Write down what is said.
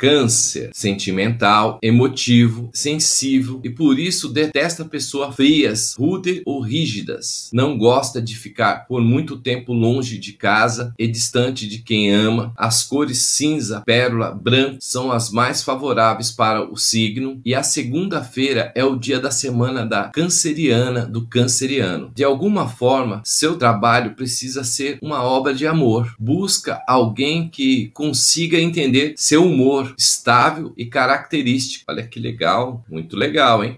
câncer sentimental, emotivo, sensível e por isso detesta pessoas frias, rude ou rígidas. Não gosta de ficar por muito tempo longe de casa e distante de quem ama. As cores cinza, pérola, branco são as mais favoráveis para o signo e a segunda-feira é o dia da semana da canceriana do canceriano. De alguma forma, seu trabalho precisa ser uma obra de amor. Busca alguém que consiga entender seu humor estável e característico. Olha que legal, muito legal, hein?